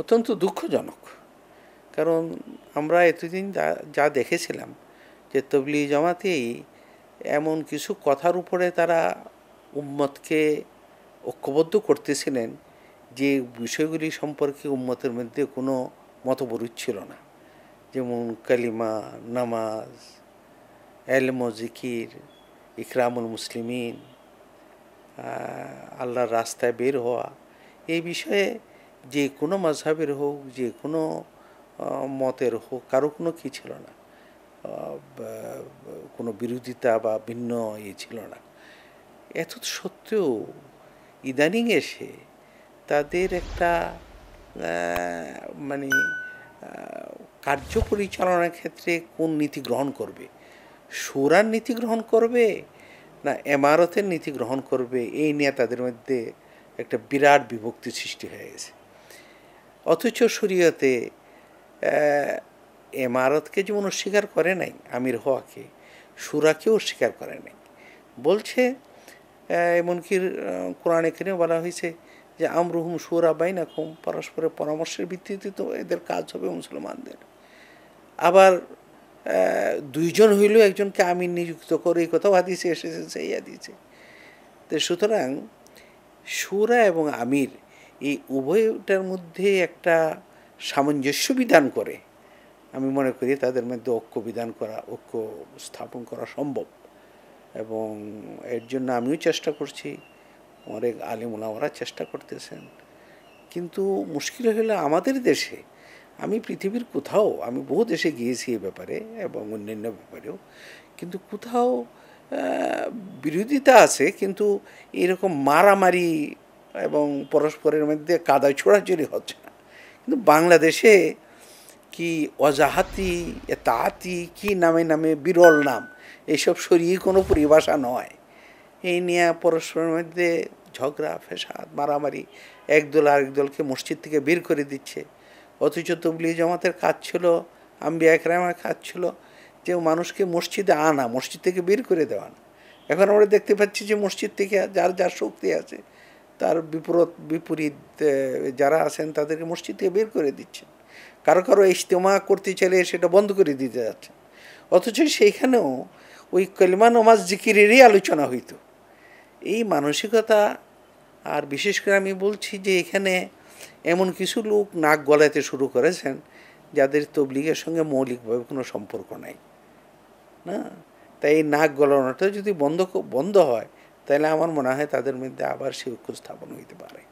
অত্যন্ত দুঃখজনক কারণ আমরা এতদিন যা যা দেখেছিলাম যে তবলি জমাতেই এমন কিছু কথার উপরে তারা উম্মতকে ঐক্যবদ্ধ করতেছিলেন যে বিষয়গুলি সম্পর্কে উম্মতের মধ্যে কোনো মতবরুদ ছিল না যেমন কালিমা নামাজ এলম জিকির ইকরামুল মুসলিমিন আল্লাহর রাস্তায় বের হওয়া এই বিষয়ে যে কোনো মাঝহের হোক যে কোনো মতের হোক কারো কোনো কী ছিল না কোনো বিরোধিতা বা ভিন্ন ইয়ে ছিল না এত সত্ত্বেও ইদানিং এসে তাদের একটা মানে কার্য পরিচালনার ক্ষেত্রে কোন নীতি গ্রহণ করবে সুরার নীতি গ্রহণ করবে না এমারতের নীতি গ্রহণ করবে এই নিয়ে তাদের মধ্যে একটা বিরাট বিভক্তি সৃষ্টি হয়ে গেছে অথচ শরীয়তে এমারতকে যেমন অস্বীকার করে নাই আমির হওয়াকে সুরাকেও অস্বীকার করে নাই বলছে এমনকি কোরআনে কেন বলা হয়েছে যে আমরুহুম সুরা বাইন এখন পরস্পরের পরামর্শের ভিত্তিতে তো এদের কাজ হবে মুসলমানদের আবার দুইজন হইলেও একজনকে আমির নিযুক্ত করে এই কথাও হাদিসে এসেছে সেই হাদিসে তো সুতরাং সুরা এবং আমির এই উভয়টার মধ্যে একটা সামঞ্জস্য বিধান করে আমি মনে করি তাদের মধ্যে ঐক্য বিধান করা ঐক্য স্থাপন করা সম্ভব এবং এর জন্য আমিও চেষ্টা করছি অনেক আলিমুলামারা চেষ্টা করতেছেন কিন্তু মুশকিল হলো আমাদের দেশে আমি পৃথিবীর কোথাও আমি বহু দেশে গিয়েছি এ ব্যাপারে এবং অন্যান্য ব্যাপারেও কিন্তু কোথাও বিরোধিতা আছে কিন্তু এরকম মারামারি এবং পরস্পরের মধ্যে কাদায় ছোড়াছড়ি হচ্ছে না কিন্তু বাংলাদেশে কি অজাহাতি তাহাতি কি নামে নামে বিরল নাম এইসব সরিয়ে কোনো পরিভাষা নয় এই নিয়ে পরস্পরের মধ্যে ঝগড়া ফেসাদ মারামারি একদল আরেক দলকে মসজিদ থেকে বের করে দিচ্ছে অথচ তবলি জামাতের কাজ ছিল আম্বি একরামের কাজ ছিল যে মানুষকে মসজিদে আনা মসজিদ থেকে বের করে দেওয়া না এখন আমরা দেখতে পাচ্ছি যে মসজিদ থেকে যার যার শক্তি আছে তার বিপরীত বিপরীত যারা আছেন তাদেরকে মসজিদ থেকে বের করে দিচ্ছেন কারো কারো ইজতেমা করতে চাইলে সেটা বন্ধ করে দিতে যাচ্ছেন অথচ সেইখানেও ওই কলিমা নমাজ জিকিরেরই আলোচনা হইত এই মানসিকতা আর বিশেষ করে আমি বলছি যে এখানে এমন কিছু লোক নাক গলাতে শুরু করেছেন যাদের তবলিগের সঙ্গে মৌলিকভাবে কোনো সম্পর্ক নাই না তাই এই নাক গলানোটা যদি বন্ধ বন্ধ হয় তাহলে আমার মনে হয় তাদের মধ্যে আবার সেই ঐক্য স্থাপন হইতে পারে